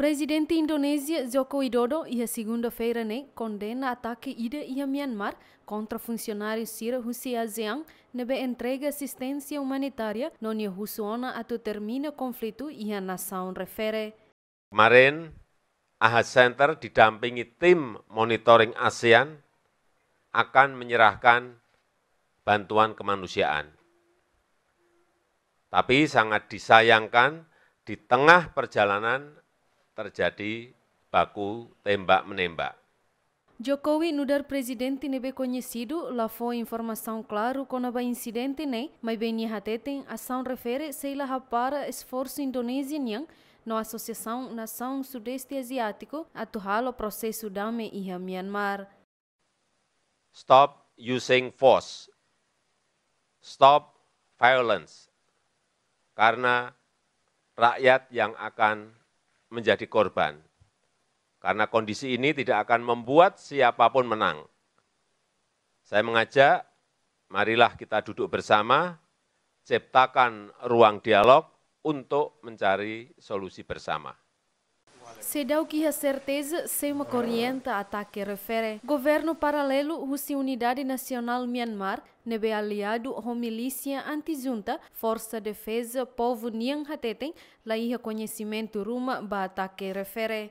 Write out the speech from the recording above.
Presidente Indonesia Joko Widodo, ia segunda-feira, ne condena ataque ida ia Myanmar contra funcionário Sir Husi Aziang nebe entrega assistência humanitária non ia Husuona atu termina conflito ia nação refere. Kemarin, AHA Center didampingi tim monitoring ASEAN akan menyerahkan bantuan kemanusiaan. Tapi sangat disayangkan di tengah perjalanan terjadi baku tembak-menembak. Jokowi nudar presiden nebe conhecido, lá foi informação claro conaba incidente ne, mas bem hateten asaun refere seila hapar rapara indonesian yang no Associação Nação Sudeste atu halo prosesu dame iha Myanmar. Stop using force. Stop violence. Karena rakyat yang akan menjadi korban. Karena kondisi ini tidak akan membuat siapapun menang. Saya mengajak, marilah kita duduk bersama, ciptakan ruang dialog untuk mencari solusi bersama. Se o que a certeza se uma corrente ataque refere. Governo paralelo Rússia Unidade Nacional Myanmar nebe aliado ho milícia antijunta, Força Defesa Povo Nianhateten, lá em reconhecimento ruma ba ataque refere.